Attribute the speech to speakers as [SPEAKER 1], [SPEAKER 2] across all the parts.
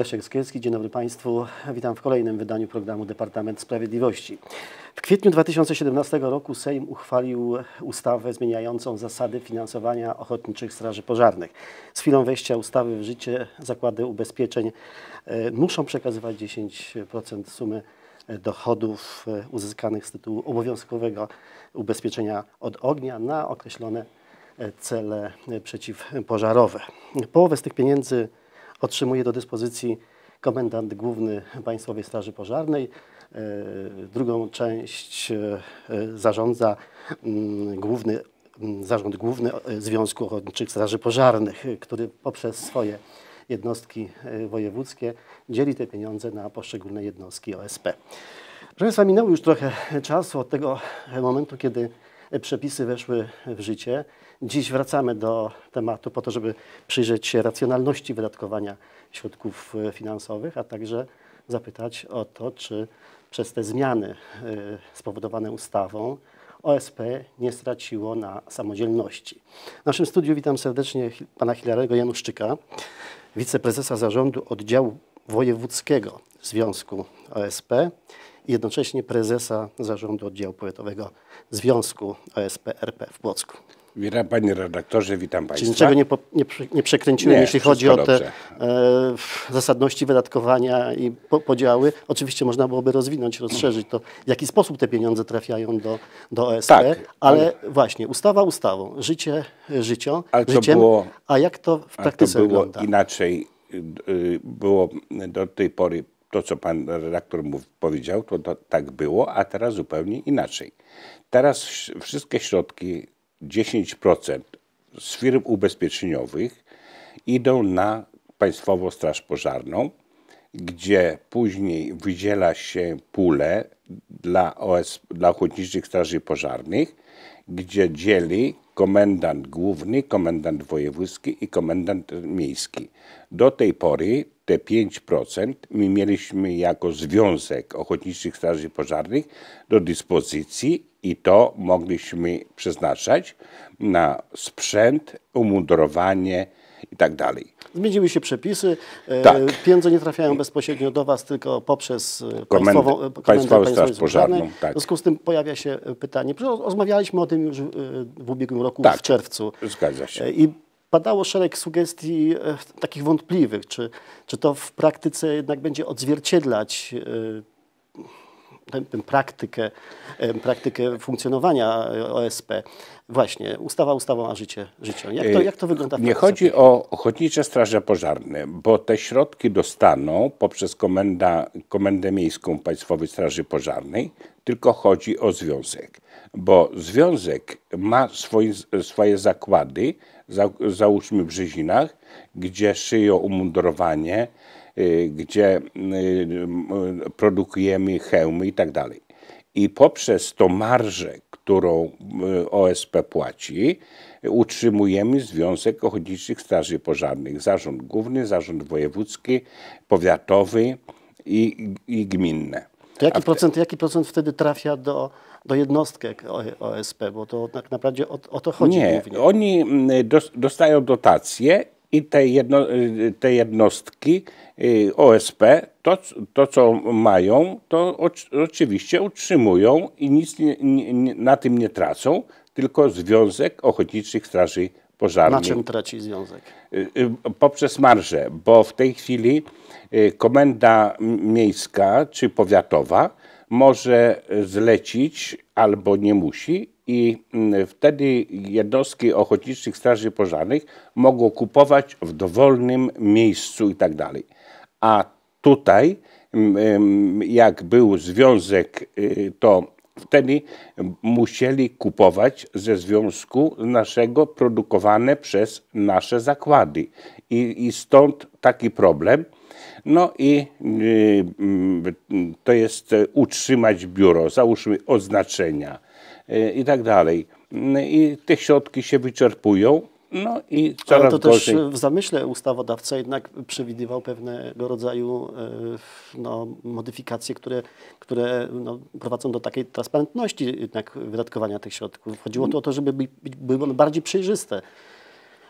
[SPEAKER 1] Leszek Skielski, dzień dobry Państwu. Witam w kolejnym wydaniu programu Departament Sprawiedliwości. W kwietniu 2017 roku Sejm uchwalił ustawę zmieniającą zasady finansowania ochotniczych straży pożarnych. Z chwilą wejścia ustawy w życie zakłady ubezpieczeń e, muszą przekazywać 10% sumy dochodów e, uzyskanych z tytułu obowiązkowego ubezpieczenia od ognia na określone e, cele przeciwpożarowe. Połowę z tych pieniędzy otrzymuje do dyspozycji komendant główny Państwowej Straży Pożarnej. E, drugą część e, zarządza mm, główny, mm, Zarząd Główny e, Związku Ochotniczych Straży Pożarnych, który poprzez swoje jednostki wojewódzkie dzieli te pieniądze na poszczególne jednostki OSP. Proszę Państwa, minęło już trochę czasu od tego momentu, kiedy przepisy weszły w życie. Dziś wracamy do tematu po to, żeby przyjrzeć się racjonalności wydatkowania środków e, finansowych, a także zapytać o to, czy przez te zmiany e, spowodowane ustawą OSP nie straciło na samodzielności. W naszym studiu witam serdecznie pana Hilarego Januszczyka, wiceprezesa zarządu oddziału wojewódzkiego Związku OSP jednocześnie prezesa zarządu oddziału powiatowego Związku OSP RP w Płocku.
[SPEAKER 2] Witam panie redaktorze, witam państwa. Czy niczego nie, po,
[SPEAKER 1] nie, nie przekręciłem, nie, jeśli chodzi o te e, zasadności wydatkowania i po, podziały. Oczywiście można byłoby rozwinąć, rozszerzyć to, w jaki sposób te pieniądze trafiają do, do OSP, tak, ale, ale właśnie ustawa ustawą, życie życią, ale życiem, było, a jak to w praktyce to było wygląda?
[SPEAKER 2] Inaczej y, y, było do tej pory to, co pan redaktor mu powiedział, to, to tak było, a teraz zupełnie inaczej. Teraz wszystkie środki, 10% z firm ubezpieczeniowych idą na Państwową Straż Pożarną, gdzie później wydziela się pulę dla, OS, dla Ochotniczych Straży Pożarnych, gdzie dzieli komendant główny, komendant wojewódzki i komendant miejski. Do tej pory te 5% my mieliśmy jako Związek Ochotniczych Straży Pożarnych do dyspozycji i to mogliśmy przeznaczać na sprzęt, umundurowanie i tak dalej.
[SPEAKER 1] Zmieniły się przepisy. E, tak. Pieniądze nie trafiają bezpośrednio do Was, tylko poprzez e, Komendę, Państwową, Państwową Straż Pożarną. Tak. W związku z tym pojawia się pytanie. Rozmawialiśmy o tym już e, w ubiegłym roku, tak. w czerwcu. Zgadza się. I padało szereg sugestii e, takich wątpliwych, czy, czy to w praktyce jednak będzie odzwierciedlać e, tę, praktykę, e, praktykę funkcjonowania OSP. Właśnie, ustawa ustawą, a życie życiem. Jak to, jak to wygląda w Nie chodzi
[SPEAKER 2] o ochotnicze straże pożarne, bo te środki dostaną poprzez komenda, Komendę Miejską Państwowej Straży Pożarnej, tylko chodzi o związek bo związek ma swoje, swoje zakłady, za, załóżmy w Brzezinach, gdzie szyją umundurowanie, y, gdzie y, y produkujemy hełmy i tak dalej. I poprzez tą marżę, którą y, OSP płaci, utrzymujemy Związek Ochotniczych Straży Pożarnych, Zarząd Główny, Zarząd Wojewódzki, Powiatowy i, i Gminne.
[SPEAKER 1] To jaki, procent, jaki procent wtedy trafia do do jednostek OSP, bo to tak naprawdę o, o to chodzi. Nie, głównie.
[SPEAKER 2] oni mm, dostają dotacje i te, jedno, y, te jednostki y, OSP, to, to co mają, to oczywiście utrzymują i nic nie, nie, na tym nie tracą, tylko Związek Ochotniczych Straży Pożarnych. Na czym
[SPEAKER 1] traci Związek? Y,
[SPEAKER 2] poprzez marże, bo w tej chwili komenda miejska czy powiatowa może zlecić albo nie musi i mm, wtedy jednostki ochotniczych straży pożarnych mogą kupować w dowolnym miejscu i tak dalej. A tutaj mm, mm, jak był związek, y, to wtedy musieli kupować ze związku naszego produkowane przez nasze zakłady. I, i stąd taki problem no i y, y, to jest e, utrzymać biuro, załóżmy oznaczenia e, i tak dalej. No I te środki się wyczerpują. No i coraz Ale to gorzej. też w
[SPEAKER 1] zamyśle ustawodawca jednak przewidywał pewnego rodzaju e, no, modyfikacje, które, które no, prowadzą do takiej transparentności jednak wydatkowania tych środków. Chodziło to o to, żeby być, były one bardziej przejrzyste.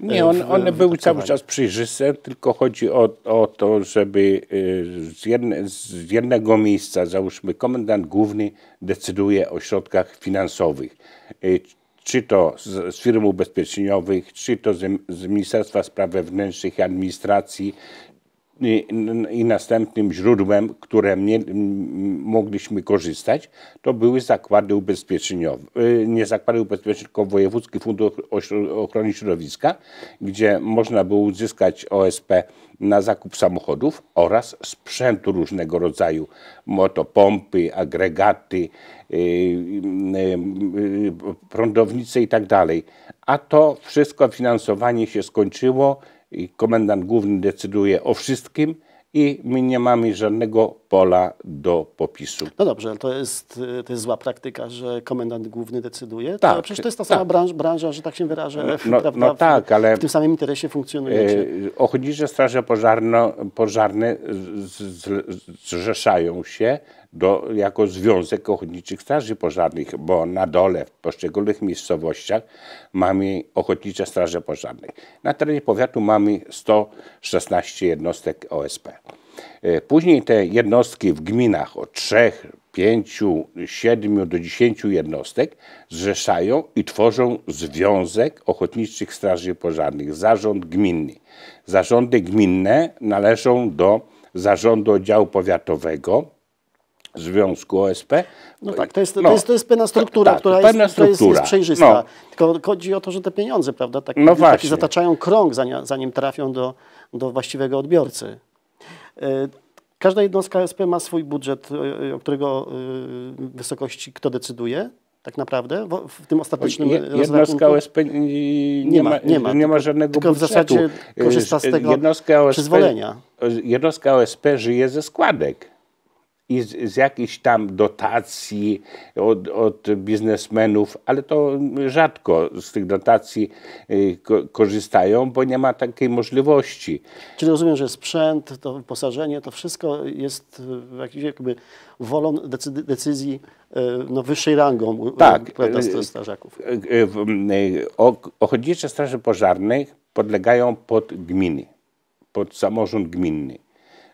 [SPEAKER 1] Nie, on, one były cały czas
[SPEAKER 2] przejrzyste, tylko chodzi o, o to, żeby y, z, jedne, z jednego miejsca, załóżmy, komendant główny decyduje o środkach finansowych y, czy to z, z firm ubezpieczeniowych, czy to z, z, Ministerstwa Spraw Wewnętrznych i Administracji, i, i następnym źródłem, które mnie, mogliśmy korzystać, to były zakłady ubezpieczeniowe, y, nie zakłady ubezpieczeniowe, tylko Wojewódzki Fundusz Ochrony Środowiska, gdzie można było uzyskać OSP na zakup samochodów oraz sprzętu różnego rodzaju, motopompy, agregaty, y, y, prądownice i prądownice tak itd. A to wszystko finansowanie się skończyło komendant główny decyduje o wszystkim i my nie mamy żadnego pola
[SPEAKER 1] do popisu. No dobrze, to jest, to jest zła praktyka, że komendant główny decyduje? Tak. przecież to jest ta sama tak. branża, branża, że tak się wyrażę, no, no prawda? No tak, ale... W tym samym interesie funkcjonujecie.
[SPEAKER 2] E, ochotnicze straże pożarno, pożarne zrzeszają się do, jako Związek Ochotniczych Straży Pożarnych, bo na dole w poszczególnych miejscowościach mamy ochotnicze straże pożarnych. Na terenie powiatu mamy 116 jednostek OSP. E, później te jednostki w gminach od 3, 5, 7 do 10 jednostek zrzeszają i tworzą Związek Ochotniczych Straży Pożarnych, zarząd gminny. Zarządy gminne należą do zarządu oddziału powiatowego,
[SPEAKER 1] Związku OSP. No tak, to jest, no, to jest, to jest pewna struktura, tak, która jest, struktura. Jest, jest przejrzysta. No. Tylko chodzi o to, że te pieniądze, prawda, tak, no taki zataczają krąg, zanim, zanim trafią do, do właściwego odbiorcy. E, każda jednostka OSP ma swój budżet, e, e, o którego wysokości kto decyduje, tak naprawdę? w tym ostatecznym Jednostka OSP
[SPEAKER 2] nie, nie, ma, nie, ma, nie ma żadnego tylko budżetu. w zasadzie korzysta z tego jednostka OSP, przyzwolenia. Jednostka OSP żyje ze składek i z, z jakichś tam dotacji od, od, biznesmenów, ale to rzadko z tych dotacji y, korzystają, bo nie ma takiej
[SPEAKER 1] możliwości. Czyli rozumiem, że sprzęt, to wyposażenie, to wszystko jest w y, jakby wolą decyzji y, no, wyższej rangą tak, prawda, strażaków.
[SPEAKER 2] Ochotnicze straży pożarnej podlegają pod gminy, pod samorząd gminny.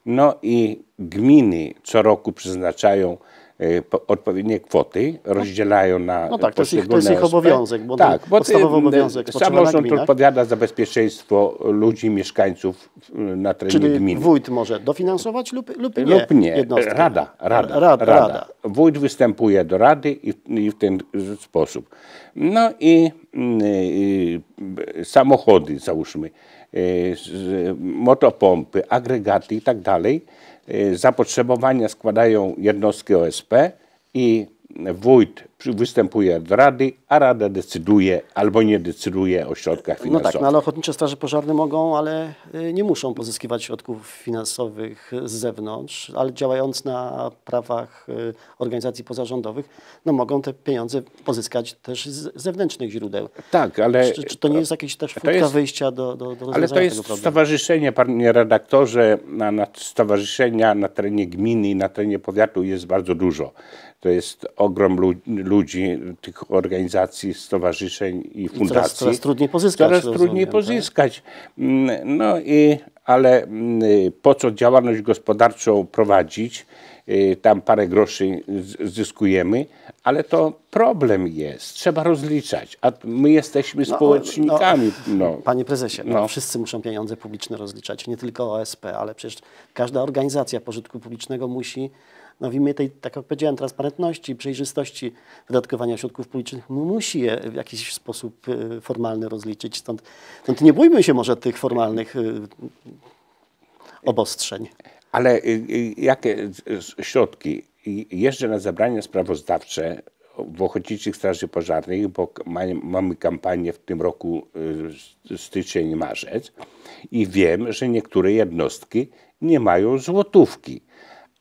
[SPEAKER 2] No i gminy co roku przeznaczają e, odpowiednie kwoty, rozdzielają na No tak, to jest, ich, to jest ich obowiązek, bo tak, bo podstawowy obowiązek Samorząd odpowiada za bezpieczeństwo ludzi, mieszkańców na terenie Czyli gminy. wójt
[SPEAKER 1] może dofinansować lub, lub nie? Lub nie, rada rada, rada, rada, rada,
[SPEAKER 2] Wójt występuje do rady i, i w ten sposób. No i, i y, y, samochody, załóżmy, Y, motopompy, agregaty itd. Tak y, zapotrzebowania składają jednostki OSP i wójt występuje do Rady, a Rada decyduje albo nie decyduje o środkach finansowych. No tak, no
[SPEAKER 1] ale ochotnicze straże pożarne mogą, ale y, nie muszą pozyskiwać środków finansowych z zewnątrz, ale działając na prawach y, organizacji pozarządowych, no mogą te pieniądze pozyskać też z zewnętrznych źródeł. Tak, ale... Czy, czy to nie jest jakieś też furtka jest, wyjścia do, do, do Ale to jest
[SPEAKER 2] stowarzyszenie, panie redaktorze, na, na stowarzyszenia na terenie gminy i na terenie powiatu jest bardzo dużo to jest ogrom ludzi, tych organizacji, stowarzyszeń i fundacji. coraz, coraz trudniej pozyskać. Coraz trudniej rozumiem, tak? pozyskać. Mm, no i, ale mm, po co działalność gospodarczą prowadzić? Y, tam parę groszy zyskujemy, ale to problem jest. Trzeba
[SPEAKER 1] rozliczać. A my jesteśmy no, społecznikami. No, no. Panie prezesie, no. no. wszyscy muszą pieniądze publiczne rozliczać. Nie tylko OSP, ale przecież każda organizacja pożytku publicznego musi no w imię tej, tak jak powiedziałem, transparentności, przejrzystości wydatkowania środków publicznych musi je w jakiś sposób y, formalny rozliczyć. Stąd, stąd nie bójmy się może tych formalnych y, obostrzeń. Ale y, jakie
[SPEAKER 2] środki? Jeżdżę na zebrania sprawozdawcze w Ochotniczych Straży Pożarnych, bo mamy kampanię w tym roku styczeń, marzec i wiem, że niektóre jednostki nie mają złotówki,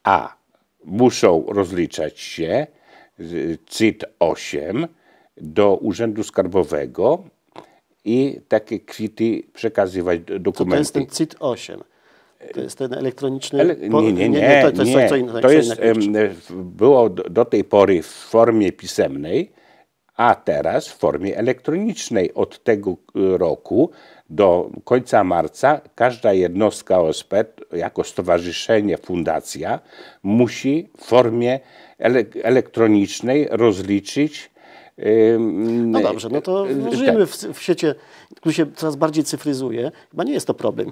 [SPEAKER 2] a muszą rozliczać się CIT 8 do Urzędu Skarbowego i takie kwity przekazywać dokumenty. To
[SPEAKER 1] jest ten CIT 8. To jest ten elektroniczny... Ele... Nie, nie, nie, nie, To, jest, nie. Co to
[SPEAKER 2] jest było do tej pory w formie pisemnej, a teraz w formie elektronicznej od tego y, roku do końca marca każda jednostka OSP jako stowarzyszenie, fundacja musi w formie elektronicznej rozliczyć no dobrze, no to y, y, żyjemy
[SPEAKER 1] tak. w, w świecie, który się coraz bardziej cyfryzuje. Chyba nie jest to problem.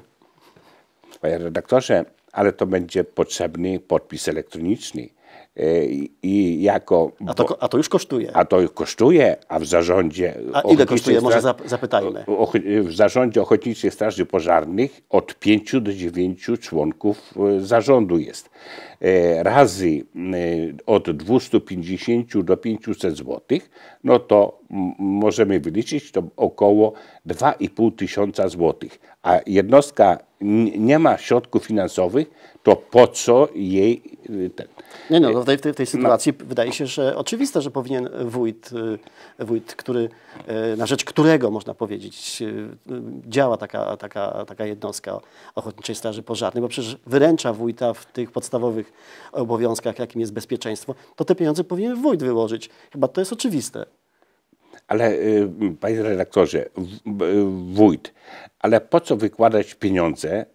[SPEAKER 2] Panie redaktorze, ale to będzie potrzebny podpis elektroniczny. E, i jako... A to, a
[SPEAKER 1] to, już kosztuje.
[SPEAKER 2] A to kosztuje, a w zarządzie... A ile kosztuje, może zapytajmy. W zarządzie Ochotniczej Straży Pożarnych od 5 do 9 członków e, zarządu jest. E, razy od 250 do 500 zł, no to możemy wyliczyć to około 2,5 tysiąca złotych. A jednostka nie ma środków finansowych, to po co jej... Y, ten,
[SPEAKER 1] nie no, w tej, w tej no. sytuacji no. wydaje się, że oczywiste, że powinien wójt, y, wójt który, y, na rzecz którego, można powiedzieć, działa taka, taka, taka jednostka Ochotniczej Straży Pożarnej, bo przecież wyręcza wójta w tych podstawowych obowiązkach, jakim jest bezpieczeństwo, to te pieniądze powinien wójt wyłożyć. Chyba to jest oczywiste
[SPEAKER 2] ale y, panie redaktorze, y, wójt, ale po co wykładać pieniądze?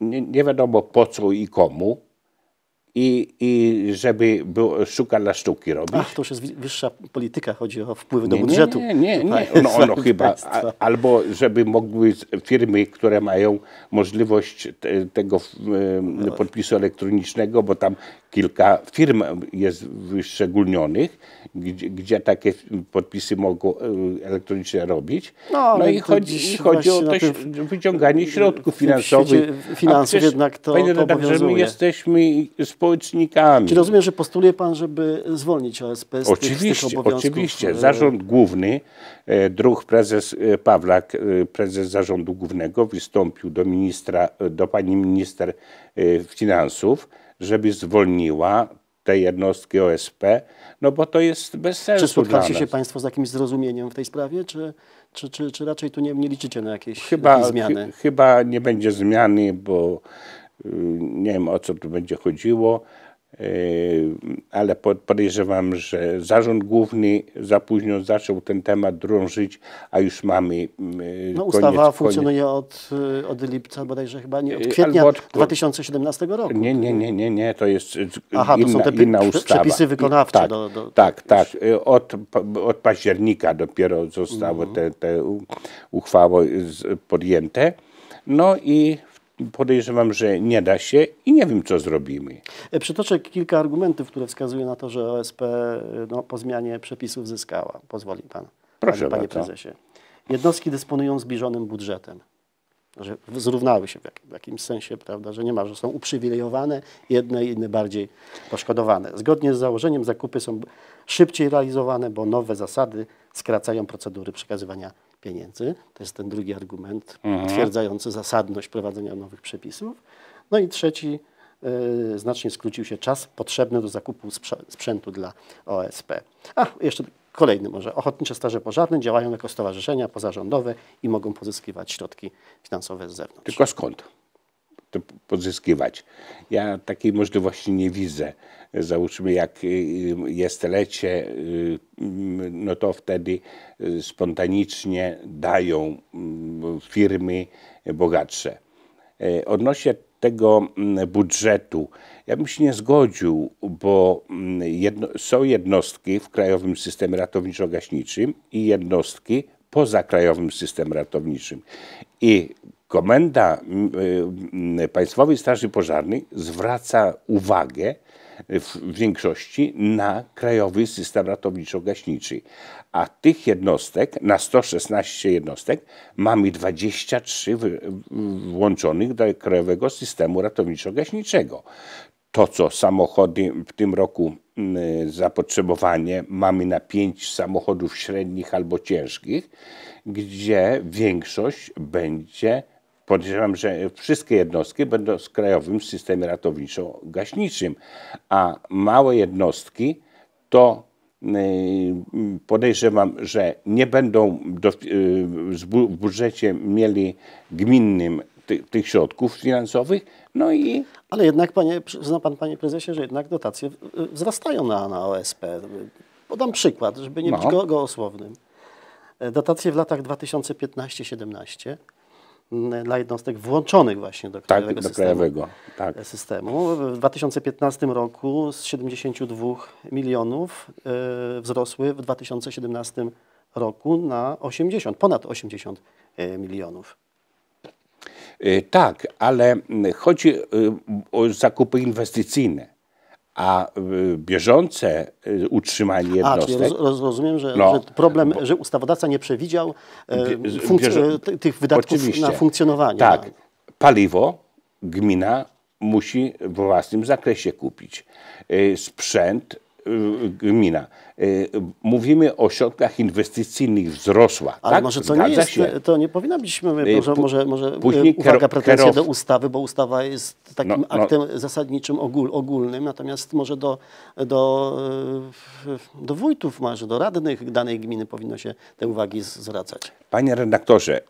[SPEAKER 2] Nie, nie wiadomo po co i komu, i, i żeby szukał szuka dla sztuki robić. Ach,
[SPEAKER 1] to już jest wyższa polityka, chodzi o wpływy nie, do budżetu. Nie, nie, nie. nie. No, no chyba. A,
[SPEAKER 2] albo żeby mogły firmy, które mają możliwość te, tego no podpisu elektronicznego, bo tam kilka firm jest wyszczególnionych, gdzie, gdzie takie podpisy mogą e, elektronicznie robić.
[SPEAKER 1] No, no i chodzi, i chodzi o to
[SPEAKER 2] wyciąganie środków finansowych. Finansów jednak to, panie tak, my
[SPEAKER 1] jesteśmy z społecznikami. Czy rozumiem, że postuluje Pan, żeby zwolnić OSP z oczywiście, tych, Oczywiście. E, Zarząd
[SPEAKER 2] Główny, e, druh prezes e, Pawlak, prezes Zarządu Głównego wystąpił do, ministra, do pani minister finansów, żeby zwolniła te jednostki OSP,
[SPEAKER 1] no bo to jest bez sensu. Czy spotkacie się Państwo z jakimś zrozumieniem w tej sprawie, czy, czy, czy, czy raczej tu nie, nie liczycie na jakieś chyba, zmiany? Ch
[SPEAKER 2] chyba nie będzie zmiany, bo Y, nie wiem o co tu będzie chodziło, y, ale podejrzewam, że zarząd główny za późno zaczął ten temat drążyć, a już mamy. Y, no, ustawa koniec, funkcjonuje
[SPEAKER 1] Od, od lipca bodajże chyba nie, od kwietnia od,
[SPEAKER 2] 2017 roku. Nie, nie, nie, nie, nie, to jest Aha, inna, to są te inna ustawa. przepisy wykonawcze. I, tak, do, do, tak, tak. Od, od października dopiero zostało mhm. te, te uchwały podjęte. No i podejrzewam, że nie da się i nie wiem, co zrobimy.
[SPEAKER 1] E, przytoczę kilka argumentów, które wskazują na to, że OSP e, no, po zmianie przepisów zyskała. Pozwoli Pan, Proszę panie, panie prezesie. Jednostki dysponują zbliżonym budżetem. Że zrównały się w, jak, w jakimś sensie, prawda, że nie ma, że są uprzywilejowane, jedne i inne bardziej poszkodowane. Zgodnie z założeniem zakupy są szybciej realizowane, bo nowe zasady skracają procedury przekazywania pieniędzy. To jest ten drugi argument mhm. potwierdzający zasadność prowadzenia nowych przepisów. No i trzeci, y, znacznie skrócił się czas potrzebny do zakupu sprzętu dla OSP. A, jeszcze kolejny może. Ochotnicze Straże Pożarne działają jako stowarzyszenia pozarządowe i mogą pozyskiwać środki finansowe z zewnątrz. Tylko skąd?
[SPEAKER 2] to pozyskiwać. Ja takiej możliwości nie widzę. Załóżmy, jak y, y, jest lecie, y, no to wtedy spontanicznie dają firmy bogatsze. E, odnośnie tego budżetu, ja bym się nie zgodził, bo jedno, są jednostki w krajowym systemie ratowniczo-gaśniczym i jednostki poza krajowym systemem ratowniczym. I Komenda mm, y, mm, Państwowej Straży Pożarnej zwraca uwagę y, w większości na krajowy system ratowniczo-gaśniczy, a tych jednostek, na 116 jednostek, mamy 23 włączonych do krajowego systemu ratowniczo-gaśniczego. To, co samochody w tym roku mm, zapotrzebowanie mamy na pięć samochodów średnich albo ciężkich, gdzie większość będzie Podejrzewam, że wszystkie jednostki będą w krajowym systemie ratowniczo-gaśniczym, a małe jednostki to y, podejrzewam, że nie będą y, w budżecie mieli gminnym tych
[SPEAKER 1] środków finansowych, no i... Ale jednak, panie, zna pan, panie prezesie, że jednak dotacje y, wzrastają na, na OSP. Podam przykład, żeby nie no. być go, goosłownym. E, dotacje w latach 2015-17 dla jednostek włączonych właśnie do tak, krajowego, tak, do systemu, krajowego tak. E, systemu. W 2015 roku z 72 milionów y, wzrosły w 2017 roku na 80, ponad 80 e, milionów.
[SPEAKER 2] Tak, ale chodzi o zakupy inwestycyjne a y, bieżące y, utrzymanie jednostek... A, czyli
[SPEAKER 1] roz, rozumiem, że, no, że problem, bo, że ustawodawca nie przewidział y, tych wydatków oczywiście. na
[SPEAKER 2] funkcjonowanie. Tak. No. Paliwo gmina musi w własnym zakresie kupić. Sprzęt gmina. Y, mówimy o środkach inwestycyjnych wzrosła. Ale tak? może to nie jest,
[SPEAKER 1] to nie powinna być, może, może, może y, Później uwaga, pretensje do ustawy, bo ustawa jest takim no, no. aktem zasadniczym ogól, ogólnym, natomiast może do, do, y, do wójtów, może do radnych danej gminy powinno się te uwagi zwracać.
[SPEAKER 2] Panie redaktorze,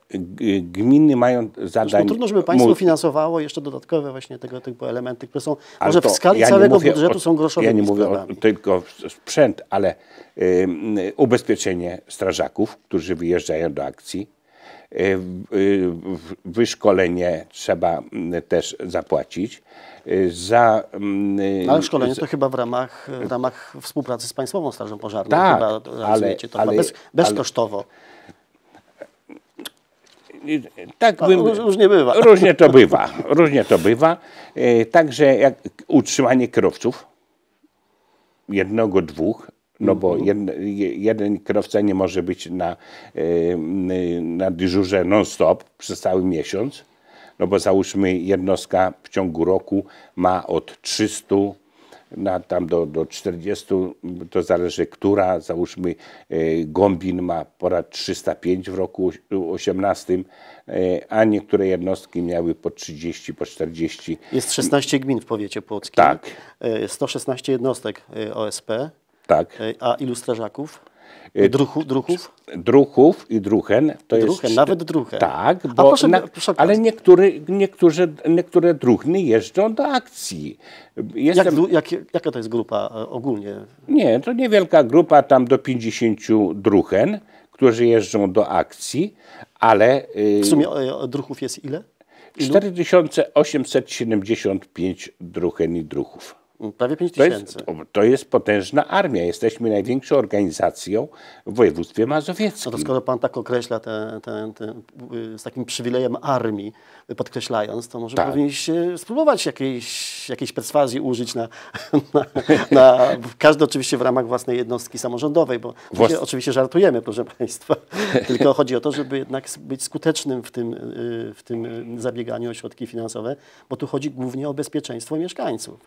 [SPEAKER 2] gminy mają zadanie... Zresztą trudno, żeby państwo
[SPEAKER 1] finansowało jeszcze dodatkowe właśnie tego typu elementy, które są, może w skali ja całego budżetu o, są groszowe. Ja nie
[SPEAKER 2] mówię o, tylko sprzęt, ale Y, ubezpieczenie strażaków, którzy wyjeżdżają do akcji. Y, y, wyszkolenie trzeba mm, też zapłacić. Za, mm, no, ale szkolenie to chyba
[SPEAKER 1] w ramach, w ramach współpracy z Państwową Strażą Pożarną. Tak, chyba ale, to ale, bez, bezkosztowo. Tak bym, różnie no, bywa. Różnie to bywa.
[SPEAKER 2] Różnie to bywa. Także jak utrzymanie kierowców, jednego, dwóch, no bo mhm. jeden, jeden kierowca nie może być na, y, y, na dyżurze non-stop przez cały miesiąc, no bo załóżmy jednostka w ciągu roku ma od 300 na, tam do, do 40, to zależy która, załóżmy y, Gąbin ma ponad 305 w roku 18, a niektóre jednostki miały po
[SPEAKER 1] 30, po 40. Jest 16 gmin w powiecie płockim. Tak. 116 jednostek OSP. Tak. E, a ilu strażaków? E,
[SPEAKER 2] Druchu, druchów? Druchów i druchen. To jest, nawet druhen. Tak, bo proszę, na, proszę
[SPEAKER 1] ale niektóry,
[SPEAKER 2] niektórzy, niektóre druhny jeżdżą do akcji. Jestem, jak, jak, jaka to jest grupa
[SPEAKER 1] e, ogólnie?
[SPEAKER 2] Nie, to niewielka grupa, tam do 50 druchen, którzy jeżdżą do akcji, ale... Y, w sumie
[SPEAKER 1] druchów jest ile? Ilu?
[SPEAKER 2] 4875 druchen i druchów. Prawie 5 tysięcy. To jest,
[SPEAKER 1] to jest, potężna armia. Jesteśmy największą organizacją w województwie mazowieckim. No to skoro pan tak określa te, te, te, y, z takim przywilejem armii, y, podkreślając, to może tak. powinniście spróbować jakiejś, jakiejś perswazji użyć na, na, na każdy oczywiście w ramach własnej jednostki samorządowej, bo Włas... oczywiście żartujemy, proszę państwa. Tylko chodzi o to, żeby jednak być skutecznym w tym, y, w tym zabieganiu o środki finansowe, bo tu chodzi głównie o bezpieczeństwo mieszkańców.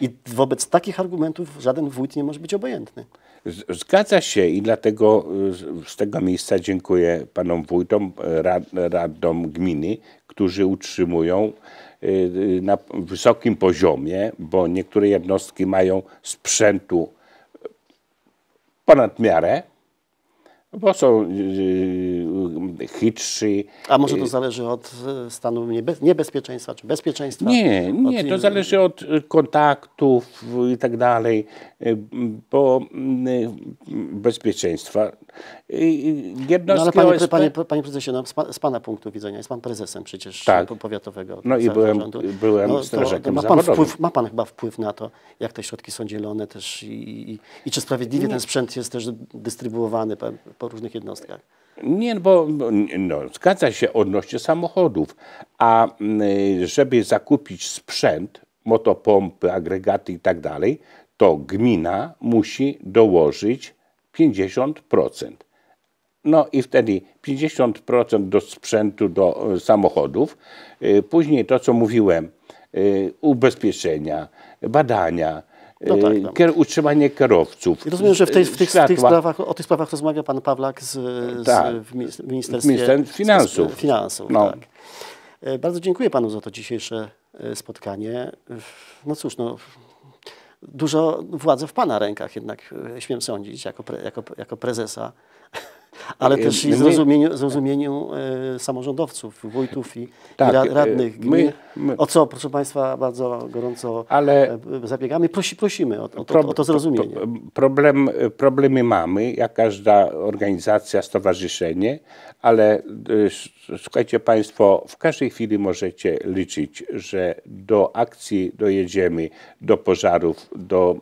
[SPEAKER 1] I wobec takich argumentów żaden wójt nie może być obojętny.
[SPEAKER 2] Zgadza się i dlatego y, z tego miejsca dziękuję panom wójtom, e, rad, radom gminy, którzy utrzymują y, y, na wysokim poziomie, bo niektóre jednostki mają sprzętu ponad miarę, bo są yy, chytrzy. Y, y, A może to y,
[SPEAKER 1] zależy od stanu niebe niebezpieczeństwa czy bezpieczeństwa?
[SPEAKER 2] Nie, nie, to zależy od kontaktów i tak dalej, bo bezpieczeństwa. no ale panie, OSP... panie,
[SPEAKER 1] panie prezesie, no, z, pana punktu widzenia, jest pan prezesem przecież tak. powiatowego No i byłem, byłem no, strażakiem ma pan, wpływ, ma pan chyba wpływ na to, jak te środki są dzielone też i, i, i czy sprawiedliwie nie. ten sprzęt jest też dystrybuowany? po różnych jednostkach.
[SPEAKER 2] Nie, bo no, zgadza się odnośnie samochodów, a mm, żeby zakupić sprzęt, motopompy, agregaty i tak dalej, to gmina musi dołożyć 50%. No i wtedy 50% do sprzętu, do e, samochodów. E, później to, co mówiłem, e, ubezpieczenia, badania, no tak, y, no. utrzymanie kierowców. I rozumiem, że w, tej, w, tych, tych, sprawach,
[SPEAKER 1] o tych sprawach rozmawia pan Pawlak z, z, tak. w Ministerstwie Finansów. Z, finansów no. tak. E, bardzo dziękuję panu za to dzisiejsze e, spotkanie. No cóż, no, dużo władzy w pana rękach jednak, e, śmiem sądzić, jako, pre, jako, jako prezesa ale y, też i zrozumieniu, zrozumieniu e, samorządowców, wójtów i, tak, i y, radnych gmin. My, my. O co, proszę Państwa, bardzo gorąco ale e, zabiegamy. Prosi, prosimy o, o, to, o to zrozumienie.
[SPEAKER 2] Problem, y, problemy mamy, jak każda organizacja, stowarzyszenie, ale słuchajcie Państwo, w każdej chwili możecie liczyć, że do akcji dojedziemy, do pożarów, do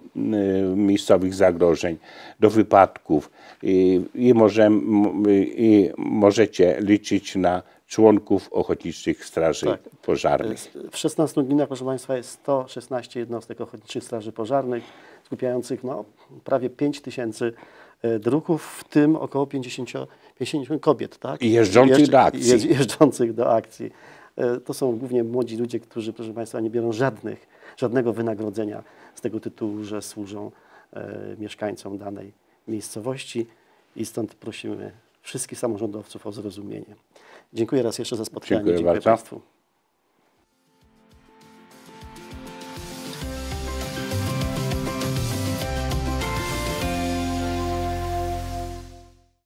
[SPEAKER 2] miejscowych zagrożeń, do wypadków i, i możemy i możecie liczyć na członków Ochotniczych Straży tak. Pożarnych.
[SPEAKER 1] W 16 gminach, proszę Państwa, jest 116 jednostek Ochotniczych Straży Pożarnych, skupiających no, prawie 5 tysięcy e, druków, w tym około 50, 50 kobiet. Tak? I jeżdżących Jeżdż, do akcji. Jeżdż, jeżdżących do akcji. E, to są głównie młodzi ludzie, którzy, proszę Państwa, nie biorą żadnych, żadnego wynagrodzenia z tego tytułu, że służą e, mieszkańcom danej miejscowości i stąd prosimy wszystkich samorządowców o zrozumienie. Dziękuję raz jeszcze za spotkanie. Dziękuję, Dziękuję Państwu.